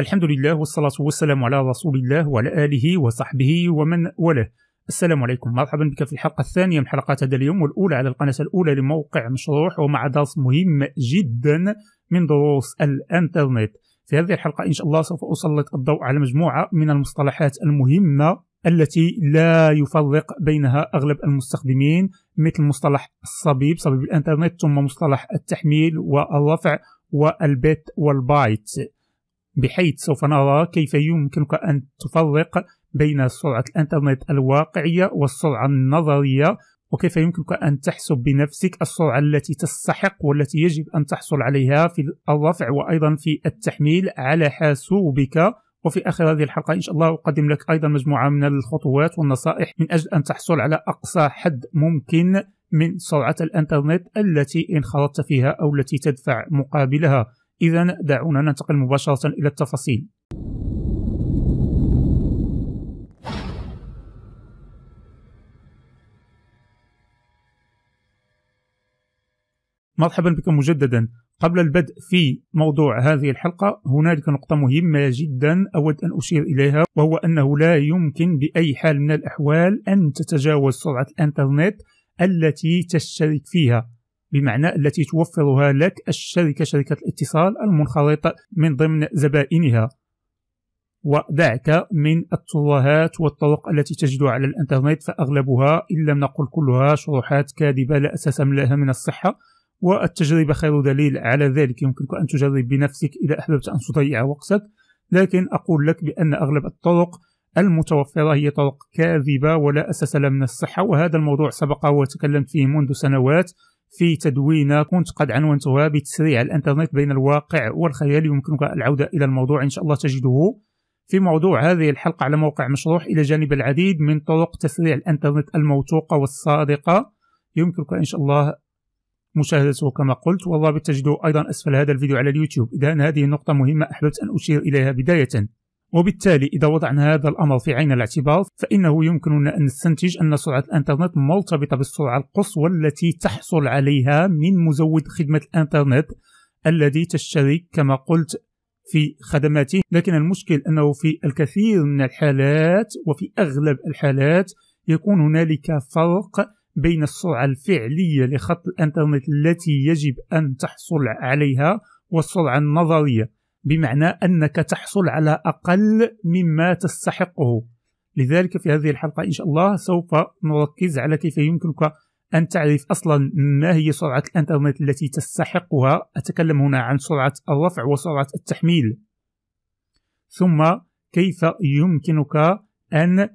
الحمد لله والصلاة والسلام على رسول الله وعلى آله وصحبه ومن وله السلام عليكم مرحبا بك في الحلقة الثانية من حلقات هذا اليوم والأولى على القناة الأولى لموقع مشروح ومع درس مهم جدا من دروس الإنترنت في هذه الحلقة إن شاء الله سوف أسلط الضوء على مجموعة من المصطلحات المهمة التي لا يفرق بينها أغلب المستخدمين مثل مصطلح الصبيب صبيب الإنترنت ثم مصطلح التحميل والرفع والبيت والبايت بحيث سوف نرى كيف يمكنك أن تفرق بين سرعة الإنترنت الواقعية والسرعة النظرية وكيف يمكنك أن تحسب بنفسك السرعة التي تستحق والتي يجب أن تحصل عليها في الرفع وأيضا في التحميل على حاسوبك وفي آخر هذه الحلقة إن شاء الله أقدم لك أيضا مجموعة من الخطوات والنصائح من أجل أن تحصل على أقصى حد ممكن من سرعة الإنترنت التي انخرطت فيها أو التي تدفع مقابلها إذا دعونا ننتقل مباشرة إلى التفاصيل. مرحبا بكم مجددا قبل البدء في موضوع هذه الحلقة هنالك نقطة مهمة جدا أود أن أشير إليها وهو أنه لا يمكن بأي حال من الأحوال أن تتجاوز سرعة الإنترنت التي تشترك فيها بمعنى التي توفرها لك الشركة شركة الاتصال المنخرطة من ضمن زبائنها ودعك من الترهات والطرق التي تجدها على الانترنت فأغلبها إن لم نقل كلها شروحات كاذبة لا أساس لها من الصحة والتجربة خير دليل على ذلك يمكنك أن تجرب بنفسك إذا أحببت أن تضيع وقتك لكن أقول لك بأن أغلب الطرق المتوفرة هي طرق كاذبة ولا أساس لها من الصحة وهذا الموضوع سبق وتكلمت فيه منذ سنوات في تدوينه كنت قد عنونتها بتسريع الانترنت بين الواقع والخيال يمكنك العوده الى الموضوع ان شاء الله تجده في موضوع هذه الحلقه على موقع مشروح الى جانب العديد من طرق تسريع الانترنت الموثوقه والصادقه يمكنك ان شاء الله مشاهدته كما قلت والله تجده ايضا اسفل هذا الفيديو على اليوتيوب اذا هذه النقطه مهمه احببت ان اشير اليها بدايه وبالتالي إذا وضعنا هذا الأمر في عين الاعتبار فإنه يمكننا أن نستنتج أن سرعة الإنترنت مرتبطة بالسرعة القصوى التي تحصل عليها من مزود خدمة الإنترنت الذي تشتري كما قلت في خدماته لكن المشكل أنه في الكثير من الحالات وفي أغلب الحالات يكون هنالك فرق بين السرعة الفعلية لخط الإنترنت التي يجب أن تحصل عليها والسرعة النظرية بمعنى أنك تحصل على أقل مما تستحقه لذلك في هذه الحلقة إن شاء الله سوف نركز على كيف يمكنك أن تعرف أصلا ما هي سرعة الإنترنت التي تستحقها أتكلم هنا عن سرعة الرفع وسرعة التحميل ثم كيف يمكنك أن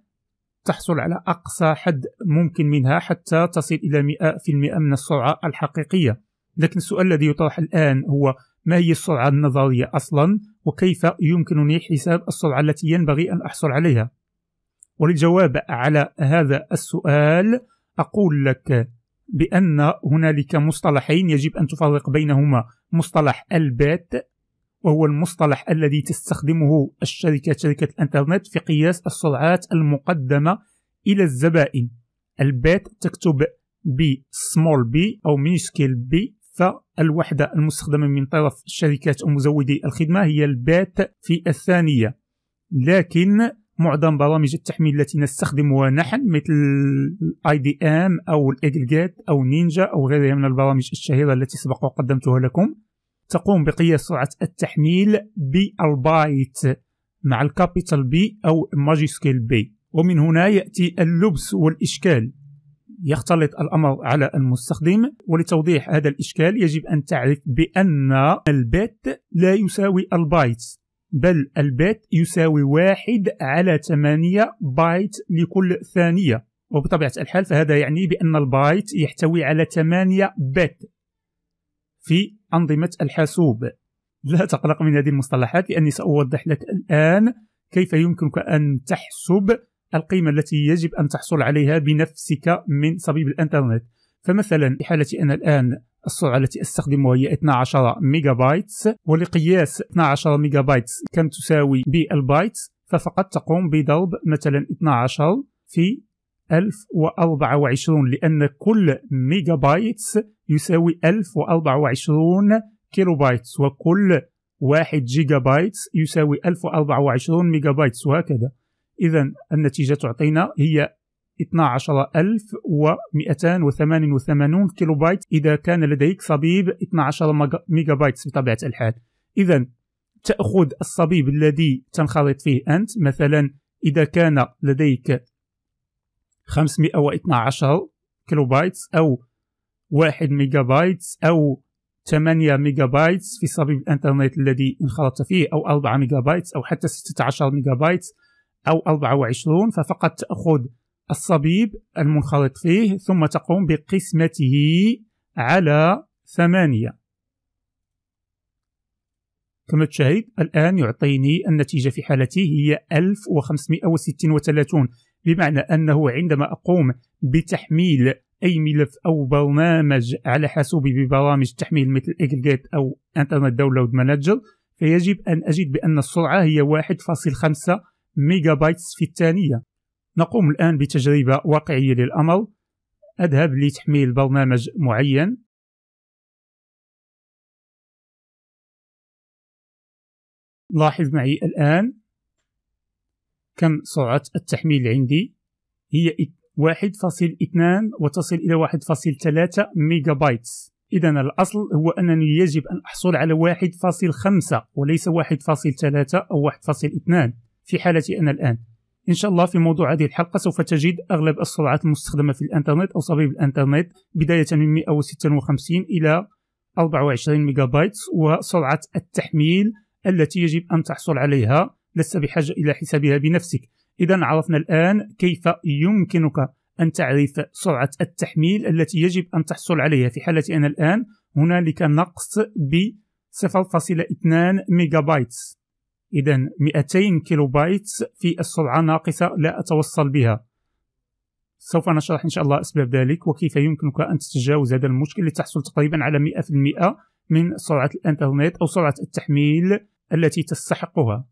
تحصل على أقصى حد ممكن منها حتى تصل إلى 100% من السرعة الحقيقية لكن السؤال الذي يطرح الآن هو ما هي السرعة النظرية أصلا وكيف يمكنني حساب السرعة التي ينبغي أن أحصل عليها وللجواب على هذا السؤال أقول لك بأن هنالك مصطلحين يجب أن تفرق بينهما مصطلح البات وهو المصطلح الذي تستخدمه الشركة شركة الإنترنت في قياس السرعات المقدمة إلى الزبائن البات تكتب ب small b أو minuscule b فالوحدة المستخدمة من طرف الشركات أو مزودي الخدمة هي البات في الثانية لكن معظم برامج التحميل التي نستخدمها نحن مثل الاي دي ام او الاجلجيت او نينجا او غيرها من البرامج الشهيره التي سبق وقدمتها لكم تقوم بقياس سرعه التحميل بالبايت مع الكابيتال بي او ماجيسكيل بي ومن هنا ياتي اللبس والاشكال يختلط الأمر على المستخدم ولتوضيح هذا الإشكال يجب أن تعرف بأن البت لا يساوي البايت بل البت يساوي واحد على 8 بايت لكل ثانية وبطبيعة الحال فهذا يعني بأن البايت يحتوي على 8 بت في أنظمة الحاسوب لا تقلق من هذه المصطلحات لأني سأوضح لك الآن كيف يمكنك أن تحسب القيمة التي يجب أن تحصل عليها بنفسك من صبيب الإنترنت فمثلا في حالة أنا الآن السرعة التي أستخدمها هي 12 ميجا بايتس ولقياس 12 ميجا بايتس كم تساوي بالبايتس ففقط تقوم بضرب مثلا 12 في 1024 لأن كل ميجا بايتس يساوي 1024 كيلو بايتس وكل 1 جيجا بايتس يساوي 1024 ميجا بايتس وهكذا إذا النتيجة تعطينا هي 12288 كيلو بايت إذا كان لديك صبيب 12 ميجا بايت بطبيعة الحال إذا تأخذ الصبيب الذي تنخرط فيه أنت مثلا إذا كان لديك 512 كيلو بايت أو 1 ميجا بايت أو 8 ميجا بايت في صبيب الانترنت الذي انخرطت فيه او 4 ميجا بايت او حتى 16 ميجا بايت أو 24 ففقط تأخذ الصبيب المنخرط فيه ثم تقوم بقسمته على ثمانية كما تشاهد الآن يعطيني النتيجة في حالتي هي 1536 بمعنى أنه عندما أقوم بتحميل أي ملف أو برنامج على حاسوبي ببرامج تحميل مثل جيت أو انترنت داونلود مانجر فيجب أن أجد بأن السرعة هي 1.5 ميجا بايتس في الثانية نقوم الآن بتجربة واقعية للأمر أذهب لتحميل برنامج معين لاحظ معي الآن كم سرعة التحميل عندي هي 1.2 وتصل إلى 1.3 ميجا بايتس إذا الأصل هو أنني يجب أن أحصل على 1.5 وليس 1.3 أو 1.2 في حالتي أنا الآن إن شاء الله في موضوع هذه الحلقة سوف تجد أغلب السرعات المستخدمة في الإنترنت أو صبيب الإنترنت بداية من 156 إلى 24 ميجا بايت وسرعة التحميل التي يجب أن تحصل عليها لست بحاجة إلى حسابها بنفسك إذا عرفنا الآن كيف يمكنك أن تعرف سرعة التحميل التي يجب أن تحصل عليها في حالتي أنا الآن هنالك نقص ب 0.2 ميجا بايت إذا 200 كيلو بايت في السرعة ناقصة لا أتوصل بها سوف نشرح إن شاء الله أسباب ذلك وكيف يمكنك أن تتجاوز هذا المشكل لتحصل تقريبا على 100% من سرعة الإنترنت أو سرعة التحميل التي تستحقها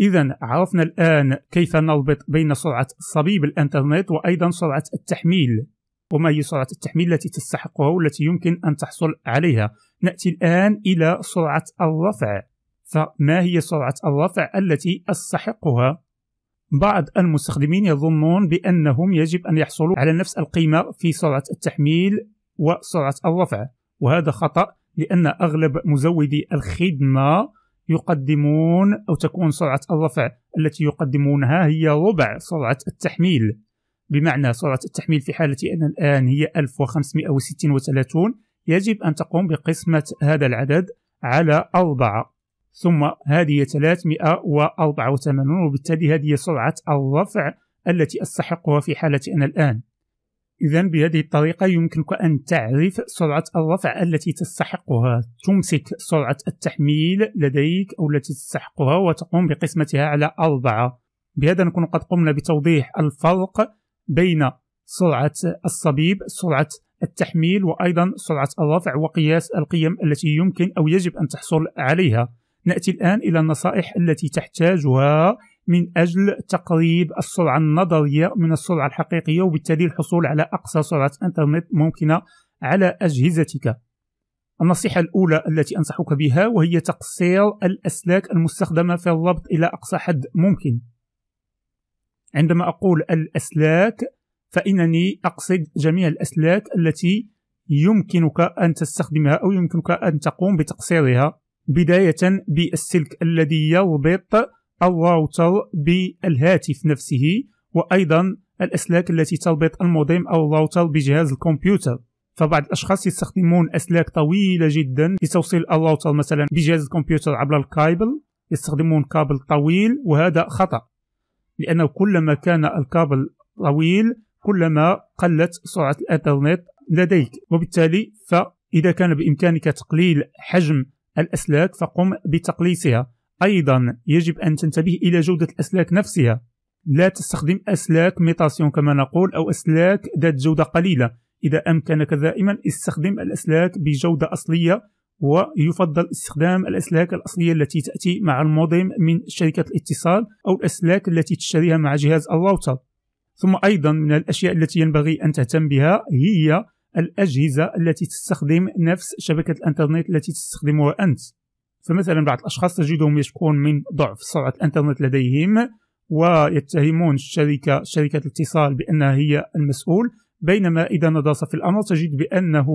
إذا عرفنا الآن كيف نربط بين سرعة صبيب الإنترنت وأيضا سرعة التحميل وما هي سرعة التحميل التي تستحقها والتي يمكن أن تحصل عليها نأتي الآن إلى سرعة الرفع فما هي سرعة الرفع التي أستحقها؟ بعض المستخدمين يظنون بأنهم يجب أن يحصلوا على نفس القيمة في سرعة التحميل وسرعة الرفع وهذا خطأ لأن أغلب مزودي الخدمة يقدمون أو تكون سرعة الرفع التي يقدمونها هي ربع سرعة التحميل بمعنى سرعة التحميل في حالة أن الآن هي 1536 يجب أن تقوم بقسمة هذا العدد على أربعة ثم هذه 384 وبالتالي هذه سرعة الرفع التي أستحقها في أنا الآن إذا بهذه الطريقة يمكنك أن تعرف سرعة الرفع التي تستحقها تمسك سرعة التحميل لديك أو التي تستحقها وتقوم بقسمتها على أربعة بهذا نكون قد قمنا بتوضيح الفرق بين سرعة الصبيب سرعة التحميل وأيضا سرعة الرفع وقياس القيم التي يمكن أو يجب أن تحصل عليها ناتي الان الى النصائح التي تحتاجها من اجل تقريب السرعه النظريه من السرعه الحقيقيه وبالتالي الحصول على اقصى سرعه انترنت ممكنه على اجهزتك. النصيحه الاولى التي انصحك بها وهي تقصير الاسلاك المستخدمه في الربط الى اقصى حد ممكن. عندما اقول الاسلاك فانني اقصد جميع الاسلاك التي يمكنك ان تستخدمها او يمكنك ان تقوم بتقصيرها بداية بالسلك الذي يربط الراوتر بالهاتف نفسه وأيضا الأسلاك التي تربط المودم أو الراوتر بجهاز الكمبيوتر فبعض الأشخاص يستخدمون أسلاك طويلة جدا لتوصيل الراوتر مثلا بجهاز الكمبيوتر عبر الكابل يستخدمون كابل طويل وهذا خطأ لأنه كلما كان الكابل طويل كلما قلت سرعة الإنترنت لديك وبالتالي فإذا كان بإمكانك تقليل حجم الأسلاك فقم بتقليصها أيضا يجب أن تنتبه إلى جودة الأسلاك نفسها لا تستخدم أسلاك ميتاسيون كما نقول أو أسلاك ذات جودة قليلة إذا أمكنك دائما استخدم الأسلاك بجودة أصلية ويفضل استخدام الأسلاك الأصلية التي تأتي مع المودم من شركة الاتصال أو الأسلاك التي تشتريها مع جهاز الراوتر ثم أيضا من الأشياء التي ينبغي أن تهتم بها هي الأجهزة التي تستخدم نفس شبكة الإنترنت التي تستخدمها أنت فمثلا بعض الأشخاص تجدهم يشكون من ضعف سرعة الإنترنت لديهم ويتهمون الشركة شركة الاتصال بأنها هي المسؤول بينما إذا نظرت في الأمر تجد بأنه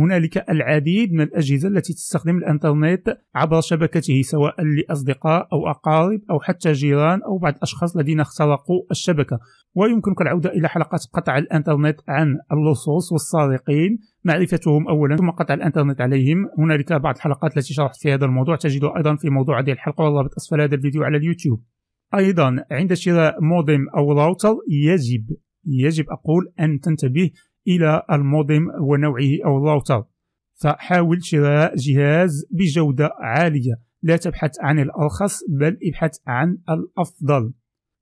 هنالك العديد من الأجهزة التي تستخدم الإنترنت عبر شبكته سواء لأصدقاء أو أقارب أو حتى جيران أو بعض الأشخاص الذين اخترقوا الشبكة ويمكنك العودة إلى حلقات قطع الإنترنت عن اللصوص والسارقين معرفتهم أولا ثم قطع الإنترنت عليهم هنالك بعض الحلقات التي شرحت في هذا الموضوع تجدها أيضا في موضوع هذه الحلقة والرابط أسفل هذا الفيديو على اليوتيوب أيضا عند شراء مودم أو راوتر يجب يجب أقول أن تنتبه إلى المودم ونوعه أو الراوتر فحاول شراء جهاز بجودة عالية لا تبحث عن الأرخص بل ابحث عن الأفضل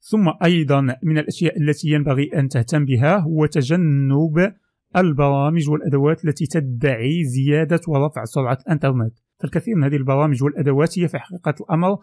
ثم أيضا من الأشياء التي ينبغي أن تهتم بها هو تجنب البرامج والأدوات التي تدعي زيادة ورفع سرعة الإنترنت فالكثير من هذه البرامج والأدوات هي في حقيقة الأمر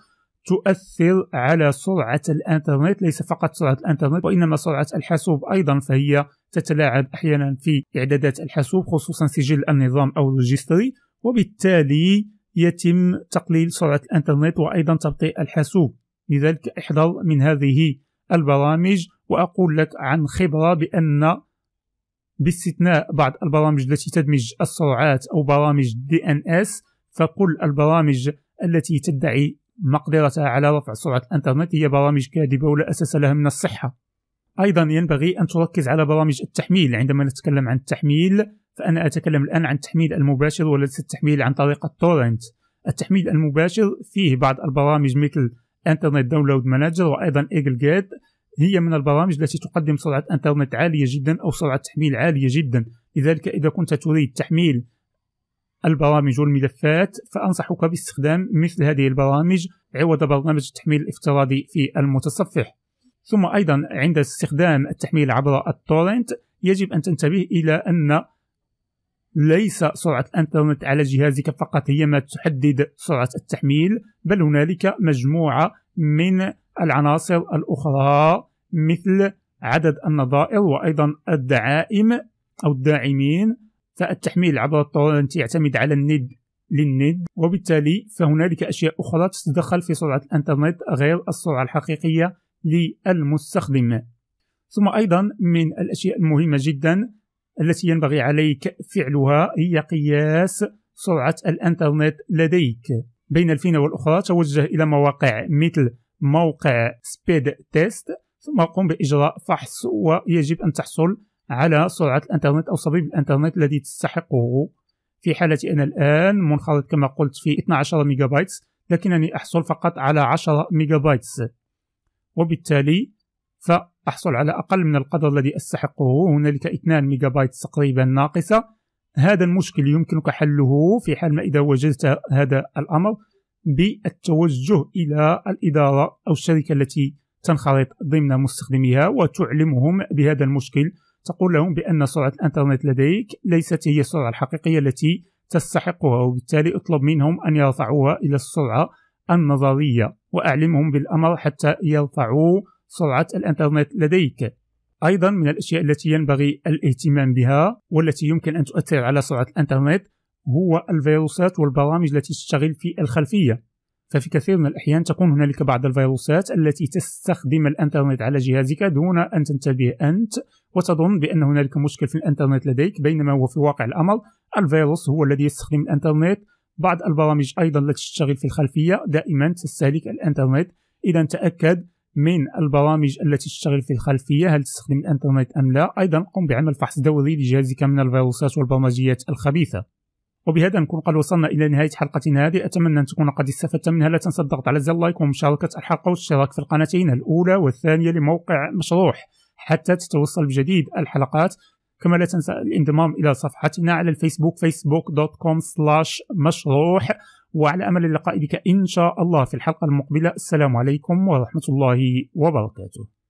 تؤثر على سرعة الإنترنت ليس فقط سرعة الإنترنت وإنما سرعة الحاسوب أيضا فهي تتلاعب أحيانا في إعدادات الحاسوب خصوصا سجل النظام أو الريجستري وبالتالي يتم تقليل سرعة الإنترنت وأيضا تبطيء الحاسوب لذلك احذر من هذه البرامج وأقول لك عن خبرة بأن باستثناء بعض البرامج التي تدمج السرعات أو برامج دي ان اس فكل البرامج التي تدعي مقدرتها على رفع سرعة الإنترنت هي برامج كاذبة ولا أساس لها من الصحة أيضا ينبغي أن تركز على برامج التحميل عندما نتكلم عن التحميل فأنا أتكلم الآن عن التحميل المباشر وليس التحميل عن طريق التورنت التحميل المباشر فيه بعض البرامج مثل انترنت داونلود مانجر وأيضا إيجل جيت هي من البرامج التي تقدم سرعة انترنت عالية جدا أو سرعة تحميل عالية جدا لذلك إذا كنت تريد تحميل البرامج والملفات فأنصحك باستخدام مثل هذه البرامج عوض برنامج التحميل الافتراضي في المتصفح ثم أيضا عند استخدام التحميل عبر التورنت يجب أن تنتبه إلى أن ليس سرعة الإنترنت على جهازك فقط هي ما تحدد سرعة التحميل بل هنالك مجموعة من العناصر الأخرى مثل عدد النظائر وأيضا الدعائم أو الداعمين فالتحميل عبر التورنت يعتمد على الند للند وبالتالي فهنالك أشياء أخرى تتدخل في سرعة الإنترنت غير السرعة الحقيقية للمستخدم ثم أيضا من الأشياء المهمة جدا التي ينبغي عليك فعلها هي قياس سرعة الإنترنت لديك بين الفينة والأخرى توجه إلى مواقع مثل موقع سبيد تيست ثم قم بإجراء فحص ويجب أن تحصل على سرعة الإنترنت أو صبيب الإنترنت الذي تستحقه في حالة أنا الآن منخرط كما قلت في 12 ميجا بايت لكنني أحصل فقط على 10 ميجا بايت وبالتالي فأحصل على أقل من القدر الذي أستحقه هنالك 2 ميجا بايت تقريبا ناقصة هذا المشكل يمكنك حله في حال ما إذا وجدت هذا الأمر بالتوجه إلى الإدارة أو الشركة التي تنخرط ضمن مستخدميها وتعلمهم بهذا المشكل تقول لهم بأن سرعة الإنترنت لديك ليست هي السرعة الحقيقية التي تستحقها وبالتالي اطلب منهم أن يرفعوها إلى السرعة النظرية وأعلمهم بالأمر حتى يرفعوا سرعة الإنترنت لديك أيضا من الأشياء التي ينبغي الاهتمام بها والتي يمكن أن تؤثر على سرعة الإنترنت هو الفيروسات والبرامج التي تشتغل في الخلفية ففي كثير من الأحيان تكون هنالك بعض الفيروسات التي تستخدم الإنترنت على جهازك دون أن تنتبه أنت وتظن بأن هنالك مشكل في الإنترنت لديك بينما هو في واقع الأمر الفيروس هو الذي يستخدم الإنترنت بعض البرامج أيضا التي تشتغل في الخلفية دائما تستهلك الإنترنت إذا تأكد من البرامج التي تشتغل في الخلفية هل تستخدم الإنترنت أم لا أيضا قم بعمل فحص دوري لجهازك من الفيروسات والبرمجيات الخبيثة وبهذا نكون قد وصلنا الى نهايه حلقتنا هذه اتمنى ان تكون قد استفدت منها لا تنسى الضغط على زر لايك ومشاركه الحلقه والاشتراك في القناتين الاولى والثانيه لموقع مشروح حتى تتوصل بجديد الحلقات كما لا تنسى الانضمام الى صفحتنا على الفيسبوك facebook.com مشروح وعلى امل اللقاء بك ان شاء الله في الحلقه المقبله السلام عليكم ورحمه الله وبركاته